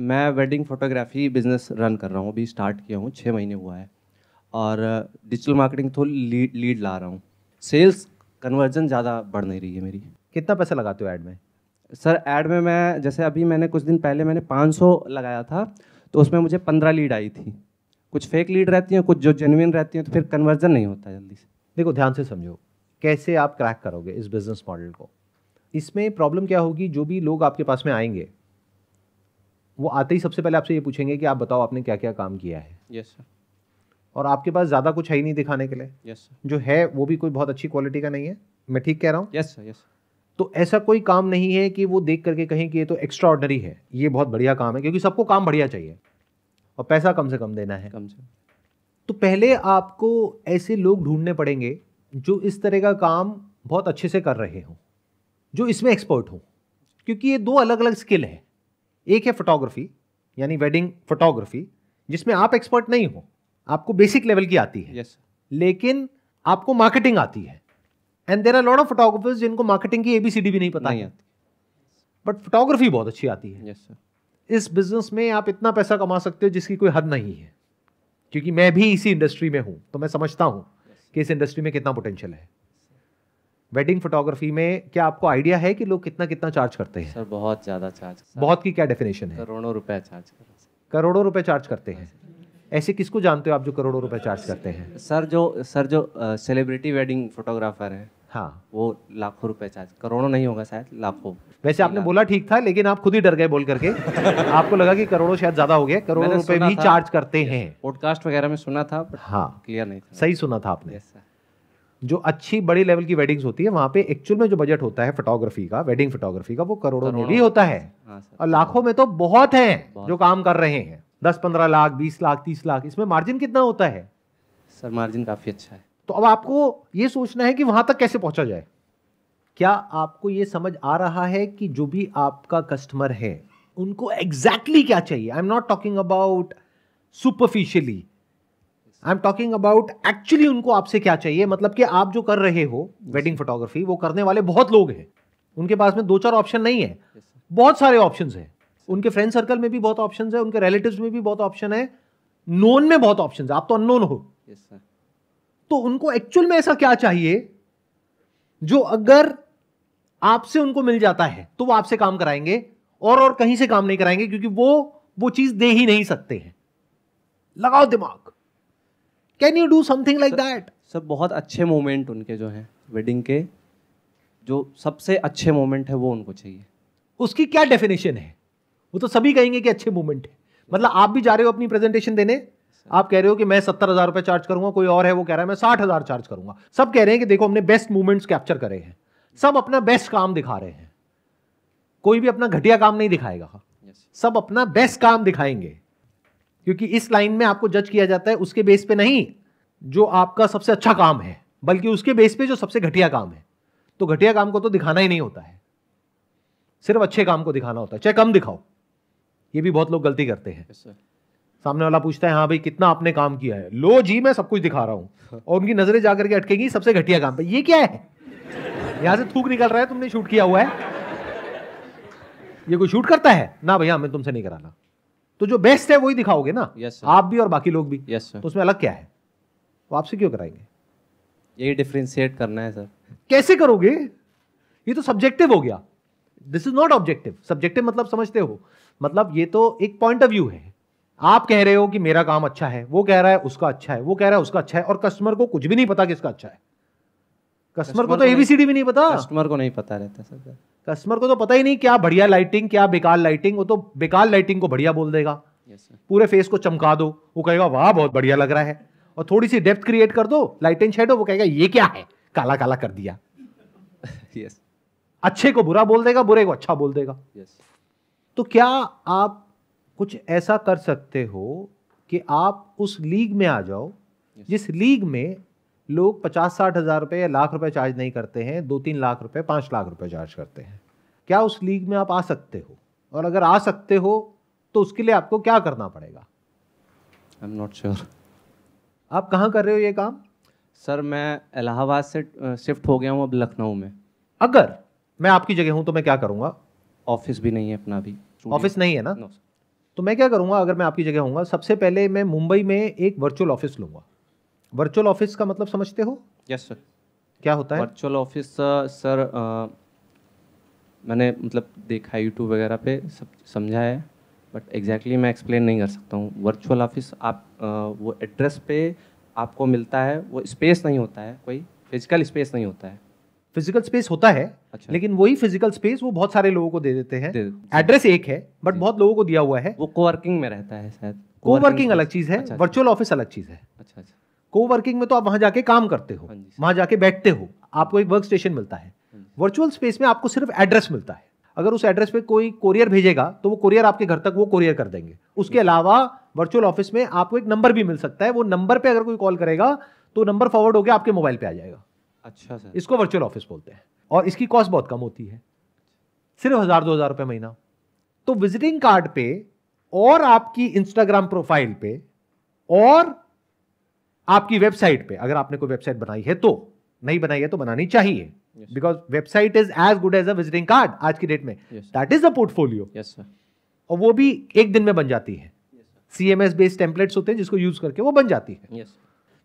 मैं wedding photography business run कर रहा हूँ अभी स्टार्ट किया हूँ छः महीने हुआ है और डिजिटल मार्केटिंग थोड़ी लीड लीड ला रहा हूँ सेल्स कन्वर्जन ज़्यादा बढ़ नहीं रही है मेरी कितना पैसा लगाते हो ऐड में सर ऐड में मैं जैसे अभी मैंने कुछ दिन पहले मैंने 500 लगाया था तो उसमें मुझे 15 लीड आई थी कुछ फेक लीड रहती हैं कुछ जो जेनविन रहती हैं तो फिर कन्वर्जन नहीं होता जल्दी से देखो ध्यान से समझो कैसे आप क्रैक करोगे इस बिज़नेस मॉडल को इसमें प्रॉब्लम क्या होगी जो भी लोग आपके पास में आएंगे वो आते ही सबसे पहले आपसे ये पूछेंगे कि आप बताओ आपने क्या क्या काम किया है यस yes, सर और आपके पास ज़्यादा कुछ है ही नहीं दिखाने के लिए यस yes, जो है वो भी कोई बहुत अच्छी क्वालिटी का नहीं है मैं ठीक कह रहा हूँ यस यस तो ऐसा कोई काम नहीं है कि वो देख करके कहें कि ये तो एक्स्ट्रा ऑर्डनरी है ये बहुत बढ़िया काम है क्योंकि सबको काम बढ़िया चाहिए और पैसा कम से कम देना है कम से तो पहले आपको ऐसे लोग ढूंढने पड़ेंगे जो इस तरह का काम बहुत अच्छे से कर रहे हों जो इसमें एक्सपर्ट हों क्योंकि ये दो अलग अलग स्किल है एक है फोटोग्राफी यानी वेडिंग फोटोग्राफी जिसमें आप एक्सपर्ट नहीं हो आपको बेसिक लेवल की आती है yes. लेकिन आपको मार्केटिंग आती है and there are lot of photographers जिनको मार्केटिंग की एबीसीडी भी नहीं पता नहीं आती बट फोटोग्राफी बहुत अच्छी आती है yes, इस बिजनेस में आप इतना पैसा कमा सकते हो जिसकी कोई हद नहीं है क्योंकि मैं भी इसी इंडस्ट्री में हूँ तो मैं समझता हूँ yes. कि इस इंडस्ट्री में कितना पोटेंशियल है वेडिंग फोटोग्राफी में क्या आपको आइडिया है कि लोग कितना कितना चार्ज करते हैं सर बहुत ज़्यादा चार्ज बहुत की क्या डेफिनेशन है करोड़ों रुपए चार्ज करोड़ों रुपए चार्ज करते हैं ऐसे किसको जानते हो आप जो करोड़ों रुपए चार्ज करते हैं सर जो सर जो सेलिब्रिटी वेडिंग फोटोग्राफर है हाँ वो लाखों रुपए चार्ज करोड़ों नहीं होगा शायद लाखों वैसे आपने बोला ठीक था लेकिन आप खुद ही डर गए बोल करके आपको लगा कि करोड़ों शायद ज्यादा हो गए करोड़ों रुपए भी चार्ज करते हैं पॉडकास्ट वगैरह में सुना था हाँ क्लियर नहीं था सही सुना था आपने जो अच्छी बड़ी लेवल की वेडिंग्स होती है वहां पे एक्चुअल में जो बजट होता है फोटोग्राफी का वेडिंग फोटोग्राफी का वो करोड़ों में भी होता है हाँ, और लाखों में तो बहुत हैं जो काम कर रहे हैं दस पंद्रह लाख बीस लाख तीस लाख इसमें मार्जिन कितना होता है सर मार्जिन काफ़ी अच्छा है तो अब आपको ये सोचना है कि वहां तक कैसे पहुंचा जाए क्या आपको ये समझ आ रहा है कि जो भी आपका कस्टमर है उनको एग्जैक्टली exactly क्या चाहिए I am not talking about superficially I am talking about actually उनको आपसे क्या चाहिए मतलब कि आप जो कर रहे हो वेडिंग फोटोग्राफी वो करने वाले बहुत लोग हैं उनके पास में दो चार ऑप्शन नहीं है बहुत सारे ऑप्शन है उनके फ्रेंड सर्कल में भी बहुत ऑप्शन है उनके रिलेटिव में भी बहुत ऑप्शन है नोन में बहुत ऑप्शन है आप तो अननोन हो yes, तो उनको एक्चुअल में ऐसा क्या चाहिए जो अगर आपसे उनको मिल जाता है तो वो आपसे काम कराएंगे और और कहीं से काम नहीं कराएंगे क्योंकि वो वो चीज दे ही नहीं सकते हैं लगाओ दिमाग can you do something like that sir बहुत अच्छे मोमेंट उनके जो हैं वेडिंग के जो सबसे अच्छे मोमेंट है वो उनको चाहिए उसकी क्या डेफिनेशन है वो तो सभी कहेंगे कि अच्छे मोमेंट है मतलब आप भी जा रहे हो अपनी प्रेजेंटेशन देने आप कह रहे हो कि मैं सत्तर हज़ार रुपये चार्ज करूंगा कोई और है वो कह रहा है मैं साठ हज़ार चार्ज करूंगा सब कह रहे हैं कि देखो हमने बेस्ट मूवमेंट्स कैप्चर करे हैं सब अपना बेस्ट काम दिखा रहे हैं कोई भी अपना घटिया काम नहीं दिखाएगा सब अपना बेस्ट काम दिखाएंगे क्योंकि इस लाइन में आपको जज किया जाता है उसके बेस पे नहीं जो आपका सबसे अच्छा काम है बल्कि उसके बेस पे जो सबसे घटिया काम है तो घटिया काम को तो दिखाना ही नहीं होता है सिर्फ अच्छे काम को दिखाना होता है चाहे कम दिखाओ ये भी बहुत लोग गलती करते हैं सामने वाला पूछता है हाँ भाई कितना आपने काम किया है लो जी मैं सब कुछ दिखा रहा हूं और उनकी नजरें जाकर के अटकेगी सबसे घटिया काम पर ये क्या है यहां से थूक निकल रहा है तुमने शूट किया हुआ है ये कोई शूट करता है ना भैया हमें तुमसे नहीं कराना तो जो बेस्ट है वही दिखाओगे ना यस yes, आप भी और बाकी लोग भी यस yes, तो उसमें अलग क्या है वो तो आपसे क्यों कराएंगे यही डिफ्रेंशिएट करना है सर कैसे करोगे ये तो सब्जेक्टिव हो गया this is not objective subjective मतलब समझते हो मतलब ये तो एक पॉइंट ऑफ व्यू है आप कह रहे हो कि मेरा काम अच्छा है वो कह रहा है उसका अच्छा है वो कह रहा है उसका अच्छा है और कस्टमर को कुछ भी नहीं पता किसका अच्छा है कस्टमर को तो एबीसीडी भी नहीं पता कस्टमर को नहीं पता रहता सर कस्टमर को तो पता ही नहीं क्या बढ़िया लाइटिंग क्या बेकार लाइटिंग वो तो बेकार लाइटिंग को बढ़िया बोल देगा yes, पूरे फेस को चमका दो वो कहेगा वाह बहुत बढ़िया लग रहा है और थोड़ी सी डेप्थ क्रिएट कर दो लाइट एंड शेडो वो कहेगा ये क्या है काला काला कर दिया yes. अच्छे को बुरा बोल देगा बुरे को अच्छा बोल देगा yes. तो क्या आप कुछ ऐसा कर सकते हो कि आप उस लीग में आ जाओ yes. जिस लीग में लोग पचास साठ हज़ार रुपये या लाख रुपए चार्ज नहीं करते हैं दो तीन लाख रुपए पाँच लाख रुपए चार्ज करते हैं क्या उस लीग में आप आ सकते हो और अगर आ सकते हो तो उसके लिए आपको क्या करना पड़ेगा आई एम नॉट श्योर आप कहाँ कर रहे हो ये काम सर मैं इलाहाबाद से शिफ्ट हो गया हूँ अब लखनऊ में अगर मैं आपकी जगह हूँ तो मैं क्या करूँगा ऑफिस भी नहीं है अपना भी ऑफिस नहीं है ना no, तो मैं क्या करूँगा अगर मैं आपकी जगह हूँ सबसे पहले मैं मुंबई में एक वर्चुअल ऑफिस लूँगा वर्चुअल ऑफिस का मतलब समझते हो यस yes, सर क्या होता है वर्चुअल ऑफिस सर मैंने मतलब देखा यूट्यूब वगैरह पे सब समझा है बट एग्जैक्टली exactly मैं एक्सप्लेन नहीं कर सकता हूँ वर्चुअल ऑफिस आप आ, uh, वो एड्रेस पे आपको मिलता है वो स्पेस नहीं होता है कोई फिजिकल स्पेस नहीं होता है फिजिकल स्पेस होता है अच्छा। लेकिन वही फिजिकल स्पेस वो बहुत सारे लोगों को दे देते हैं एड्रेस एक है बट बहुत लोगों को दिया हुआ है वो कोवर्किंग में रहता है शायद कोवर्किंग अलग चीज है वर्चुअल ऑफिस अलग चीज है अच्छा अच्छा को वर्किंग में तो आप वहां जाके काम करते हो हाँ वहां जाके बैठते हो आपको एक वर्क स्टेशन मिलता है वर्चुअल हाँ स्पेस में आपको सिर्फ एड्रेस मिलता है अगर उस एड्रेस पे कोई कोरियर भेजेगा तो वो कोरियर आपके घर तक वो कोरियर कर देंगे उसके अलावा वर्चुअल ऑफिस में आपको एक नंबर भी मिल सकता है वो नंबर पे अगर कोई कॉल करेगा तो नंबर फॉरवर्ड होकर आपके मोबाइल पे आ जाएगा अच्छा सर इसको वर्चुअल ऑफिस बोलते हैं और इसकी कॉस्ट बहुत कम होती है सिर्फ हज़ार दो हज़ार रुपये महीना तो विजिटिंग कार्ड पे और आपकी इंस्टाग्राम प्रोफाइल पे और आपकी वेबसाइट पे अगर आपने कोई वेबसाइट बनाई है तो नहीं बनाई है तो बनानी चाहिए because website is as good as a visiting card आज की डेट में दैट इज अ पोर्टफोलियो और वो भी एक दिन में बन जाती है C M S based templates होते हैं जिसको यूज करके वो बन जाती है yes.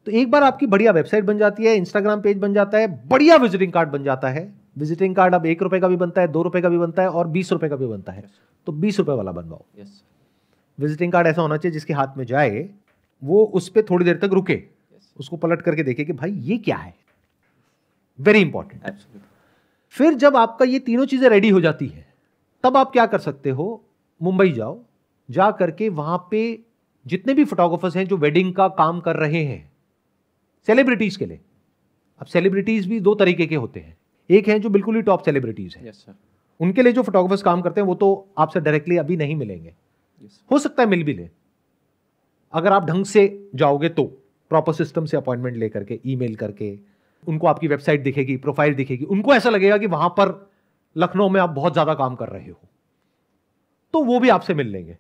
तो एक बार आपकी बढ़िया वेबसाइट बन जाती है इंस्टाग्राम पेज बन जाता है बढ़िया विजिटिंग कार्ड बन जाता है विजिटिंग कार्ड अब एक रुपए का भी बनता है दो रुपए का भी बनता है और बीस रुपए का भी बनता है yes. तो बीस रुपए वाला बनवाओ yes. विजिटिंग कार्ड ऐसा होना चाहिए जिसके हाथ में जाए वो उस पर थोड़ी देर तक रुके उसको पलट करके देखे कि भाई ये क्या है वेरी इंपॉर्टेंट फिर जब आपका ये तीनों चीज़ें रेडी हो जाती है तब आप क्या कर सकते हो मुंबई जाओ जा करके वहां पे जितने भी फोटोग्राफर्स हैं जो वेडिंग का काम कर रहे हैं सेलिब्रिटीज़ के लिए अब सेलिब्रिटीज़ भी दो तरीके के होते हैं एक है जो बिल्कुल ही टॉप सेलिब्रिटीज़ है yes, उनके लिए जो फोटोग्राफर्स काम करते हैं वो तो आपसे डायरेक्टली अभी नहीं मिलेंगे yes, हो सकता है मिल भी ले अगर आप ढंग से जाओगे तो प्रॉपर सिस्टम से अपॉइंटमेंट लेकर के ई करके उनको आपकी वेबसाइट दिखेगी प्रोफाइल दिखेगी उनको ऐसा लगेगा कि वहां पर लखनऊ में आप बहुत ज़्यादा काम कर रहे हो तो वो भी आपसे मिल लेंगे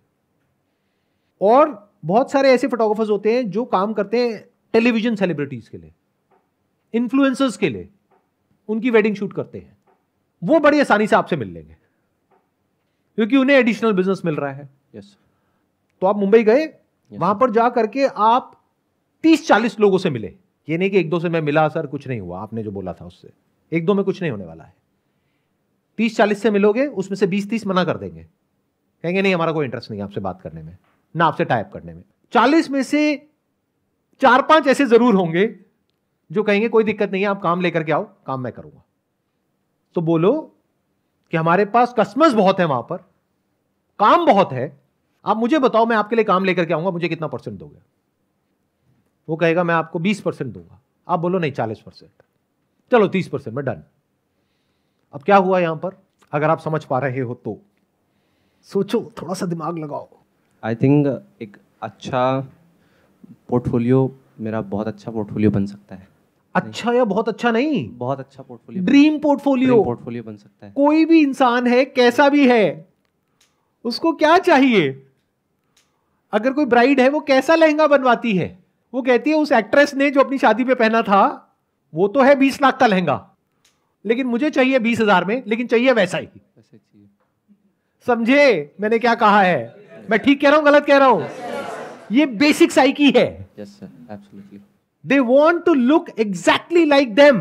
और बहुत सारे ऐसे फोटोग्राफर्स होते हैं जो काम करते हैं टेलीविजन सेलिब्रिटीज़ के लिए इन्फ्लुएंसर्स के लिए उनकी वेडिंग शूट करते हैं वो बड़ी आसानी से आपसे मिल लेंगे क्योंकि उन्हें एडिशनल बिजनेस मिल रहा है यस yes. तो आप मुंबई गए yes. वहां पर जा करके आप तीस चालीस लोगों से मिले ये नहीं कि एक दो से मैं मिला सर कुछ नहीं हुआ आपने जो बोला था उससे एक दो में कुछ नहीं होने वाला है तीस चालीस से मिलोगे उसमें से बीस तीस मना कर देंगे कहेंगे नहीं हमारा कोई इंटरेस्ट नहीं आपसे बात करने में ना आपसे टाइप करने में चालीस में से चार पांच ऐसे जरूर होंगे जो कहेंगे कोई दिक्कत नहीं है आप काम लेकर के आओ काम मैं करूंगा तो बोलो कि हमारे पास कस्टमर्स बहुत है वहां पर काम बहुत है आप मुझे बताओ मैं आपके लिए काम लेकर के आऊंगा मुझे कितना परसेंट दोगे वो कहेगा मैं आपको बीस परसेंट दूंगा आप बोलो नहीं चालीस परसेंट चलो तीस परसेंट में डन अब क्या हुआ यहाँ पर अगर आप समझ पा रहे हो तो सोचो थोड़ा सा दिमाग लगाओ आई थिंक एक अच्छा पोर्टफोलियो मेरा बहुत अच्छा पोर्टफोलियो बन सकता है अच्छा या बहुत अच्छा नहीं बहुत अच्छा पोर्टफोलियो ड्रीम पोर्टफोलियो पोर्टफोलियो बन सकता है कोई भी इंसान है कैसा भी है उसको क्या चाहिए अगर कोई ब्राइड है वो कैसा लहंगा बनवाती है वो कहती है उस एक्ट्रेस ने जो अपनी शादी पे पहना था वो तो है बीस लाख का लहंगा लेकिन मुझे चाहिए बीस हजार में लेकिन चाहिए वैसा ही समझे मैंने क्या कहा है मैं ठीक कह रहा हूं गलत कह रहा हूं ये बेसिक साइकी है they want to look exactly like them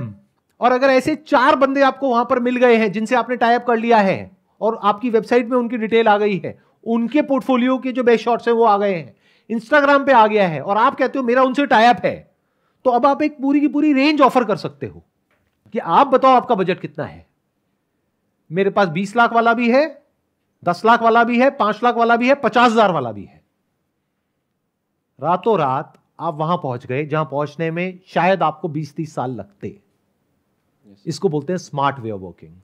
और अगर ऐसे चार बंदे आपको वहां पर मिल गए हैं जिनसे आपने टाइप कर लिया है और आपकी वेबसाइट में उनकी डिटेल आ गई है उनके पोर्टफोलियो के जो बेस्ट शॉट्स हैं वो आ गए हैं इंस्टाग्राम पे आ गया है और आप कहते हो मेरा उनसे टाइप है तो अब आप एक पूरी की पूरी रेंज ऑफर कर सकते हो कि आप बताओ आपका बजट कितना है मेरे पास बीस लाख वाला भी है दस लाख वाला भी है पांच लाख वाला भी है पचास हजार वाला भी है रातों रात आप वहां पहुंच गए जहां पहुंचने में शायद आपको बीस तीस साल लगते yes. इसको बोलते हैं smart way of working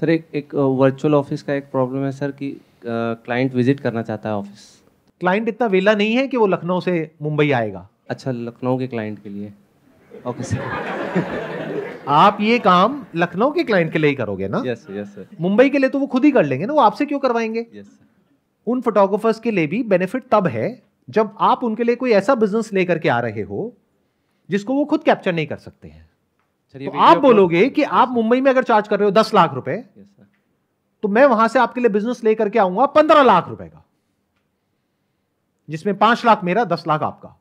sir एक एक वर्चुअल uh, ऑफिस का एक प्रॉब्लम है सर कि क्लाइंट uh, विजिट करना चाहता है ऑफिस क्लाइंट इतना वेला नहीं है कि वो लखनऊ से मुंबई आएगा अच्छा लखनऊ के क्लाइंट के लिए ओके सर आप ये काम लखनऊ के क्लाइंट के लिए ही करोगे ना यस यस सर मुंबई के लिए तो वो खुद ही कर लेंगे ना वो आपसे क्यों करवाएंगे यस सर उन फोटोग्राफर्स के लिए भी बेनिफिट तब है जब आप उनके लिए कोई ऐसा बिजनेस लेकर के आ रहे हो जिसको वो खुद कैप्चर नहीं कर सकते हैं तो आप बोलोगे कि आप मुंबई में अगर चार्ज कर रहे हो दस लाख रुपए तो मैं वहां से आपके लिए बिजनेस लेकर के आऊंगा पंद्रह लाख रुपए का जिसमें पांच लाख मेरा दस लाख आपका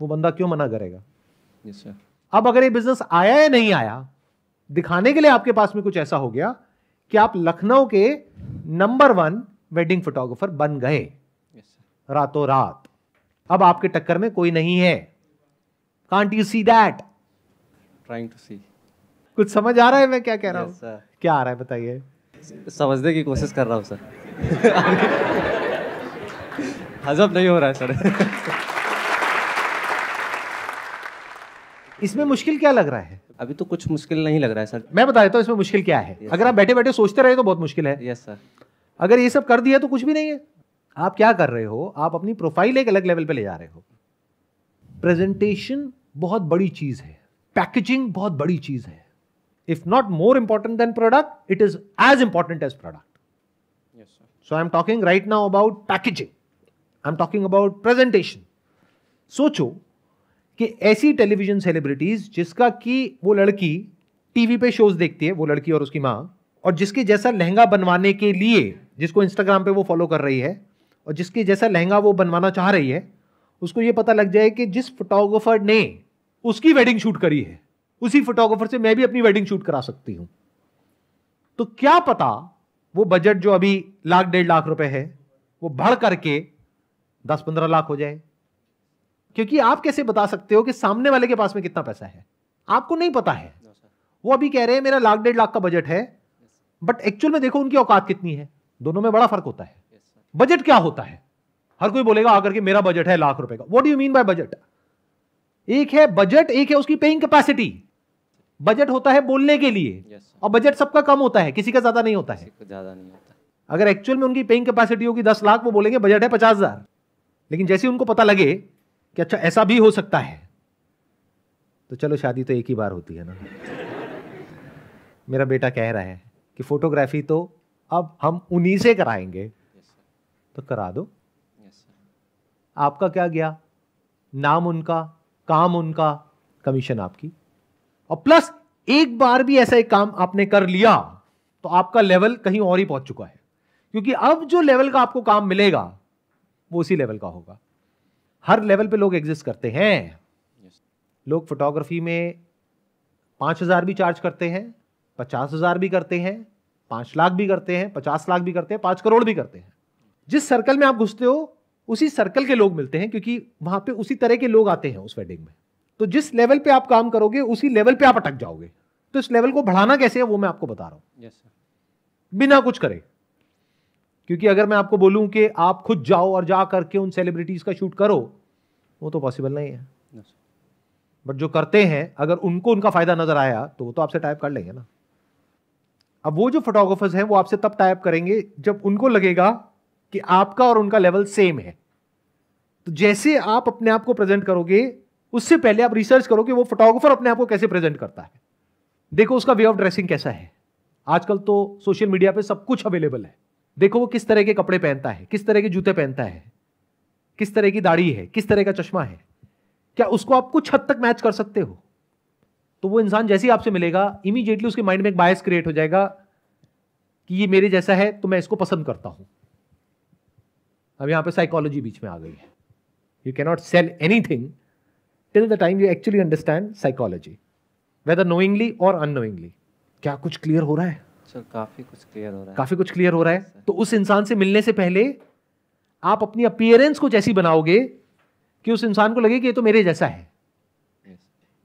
वो बंदा क्यों मना करेगा yes, अब अगर ये बिजनेस आया या नहीं आया दिखाने के लिए आपके पास में कुछ ऐसा हो गया कि आप लखनऊ के नंबर वन वेडिंग फोटोग्राफर बन गए yes, रातों रात अब आपके टक्कर में कोई नहीं है can't you see that trying to see कुछ समझ आ रहा है मैं क्या कह रहा yes, हूँ क्या आ रहा है बताइए समझने की कोशिश कर रहा हूँ सर हजब नहीं हो रहा है सर इसमें मुश्किल क्या लग रहा है अभी तो कुछ मुश्किल नहीं लग रहा है सर मैं बता देता हूँ इसमें मुश्किल क्या है अगर आप बैठे बैठे सोचते रहे तो बहुत मुश्किल है यस सर अगर ये सब कर दिया तो कुछ भी नहीं है आप क्या कर रहे हो आप अपनी प्रोफाइल एक अलग लेवल पे ले जा रहे हो प्रेजेंटेशन बहुत बड़ी चीज है पैकेजिंग बहुत बड़ी चीज है if not more important than product it is as important as product so I am talking right now about packaging I am talking about presentation सोचो कि ऐसी टेलीविजन सेलिब्रिटीज जिसका कि वो लड़की टीवी पे शोज देखती है वो लड़की और उसकी माँ और जिसके जैसा लहंगा बनवाने के लिए जिसको इंस्टाग्राम पे वो फॉलो कर रही है और जिसके जैसा लहंगा वो बनवाना चाह रही है उसको ये पता लग जाए कि जिस फोटोग्राफर ने उसकी वेडिंग शूट करी है उसी फोटोग्राफर से मैं भी अपनी वेडिंग शूट करा सकती हूँ तो क्या पता वो बजट जो अभी लाख डेढ़ लाख रुपए है वो बढ़ करके दस पंद्रह लाख हो जाए क्योंकि आप कैसे बता सकते हो कि सामने वाले के पास में कितना पैसा है आपको नहीं पता है वो अभी कह रहे हैं मेरा लाख डेढ़ लाख का बजट है बट एक्चुअल में देखो उनकी औकात कितनी है दोनों में बड़ा फर्क होता है बजट क्या होता है हर कोई बोलेगा आकर के मेरा बजट है लाख रुपए का what you mean by budget एक है बजट एक है उसकी पेइंग कैपेसिटी बजट होता है बोलने के लिए yes, और बजट सबका कम होता है किसी का ज्यादा नहीं होता है ज्यादा नहीं होता अगर एक्चुअल में उनकी पेइंग कैपेसिटी होगी दस लाख वो बोलेंगे बजट है पचास हजार लेकिन जैसे उनको पता लगे कि अच्छा ऐसा भी हो सकता है तो चलो शादी तो एक ही बार होती है ना मेरा बेटा कह रहा है कि फोटोग्राफी तो अब हम उन्हीं से कराएंगे yes, तो करा दो yes, आपका क्या गया नाम उनका काम उनका कमीशन आपकी और प्लस एक बार भी ऐसा एक काम आपने कर लिया तो आपका लेवल कहीं और ही पहुंच चुका है क्योंकि अब जो लेवल का आपको काम मिलेगा वो उसी लेवल का होगा हर लेवल पे लोग एग्जिस्ट करते हैं लोग फोटोग्राफी में पाँच हज़ार भी चार्ज करते हैं पचास हज़ार भी करते हैं पाँच लाख भी करते हैं पचास लाख भी करते हैं पाँच करोड़ भी करते हैं जिस सर्कल में आप घुसते हो उसी सर्कल के लोग मिलते हैं क्योंकि वहाँ पे उसी तरह के लोग आते हैं उस वेडिंग में तो जिस लेवल पे आप काम करोगे उसी लेवल पे आप अटक जाओगे तो इस लेवल को बढ़ाना कैसे है वो मैं आपको बता रहा हूँ yes, बिना कुछ करे क्योंकि अगर मैं आपको बोलूं कि आप खुद जाओ और जा करके उन सेलिब्रिटीज़ का शूट करो वो तो पॉसिबल नहीं है बट जो करते हैं अगर उनको उनका फ़ायदा नज़र आया तो वो तो आपसे टाइप कर लेंगे ना अब वो जो फोटोग्राफर्स हैं वो आपसे तब टाइप करेंगे जब उनको लगेगा कि आपका और उनका लेवल सेम है तो जैसे आप अपने आप को प्रेजेंट करोगे उससे पहले आप रिसर्च करो कि वो फोटोग्राफर अपने आप को कैसे प्रेजेंट करता है देखो उसका वे ऑफ ड्रेसिंग कैसा है आजकल तो सोशल मीडिया पे सब कुछ अवेलेबल है देखो वो किस तरह के कपड़े पहनता है किस तरह के जूते पहनता है किस तरह की दाढ़ी है किस तरह का चश्मा है क्या उसको आप कुछ हद तक मैच कर सकते हो तो वो इंसान जैसे ही आपसे मिलेगा इमीजिएटली उसके माइंड में एक बायस क्रिएट हो जाएगा कि ये मेरे जैसा है तो मैं इसको पसंद करता हूं अब यहां पे साइकोलॉजी बीच में आ गई है you cannot sell anything till the time you actually understand psychology whether knowingly और अनोइंगली क्या कुछ क्लियर हो रहा है सर काफ़ी कुछ क्लियर हो रहा है काफ़ी कुछ क्लियर हो रहा है तो उस इंसान से मिलने से पहले आप अपनी अपियरेंस को जैसी बनाओगे कि उस इंसान को लगे कि ये तो मेरे जैसा है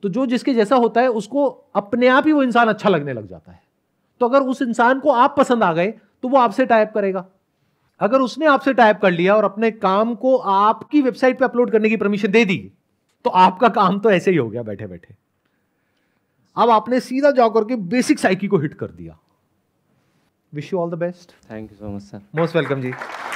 तो जो जिसके जैसा होता है उसको अपने आप ही वो इंसान अच्छा लगने लग जाता है तो अगर उस इंसान को आप पसंद आ गए तो वो आपसे टाइप करेगा अगर उसने आपसे टाइप कर लिया और अपने काम को आपकी वेबसाइट पे अपलोड करने की परमिशन दे दी तो आपका काम तो ऐसे ही हो गया बैठे बैठे अब आपने सीधा जाकर के बेसिक साइकी को हिट कर दिया wish you all the best thank you so much sir most welcome ji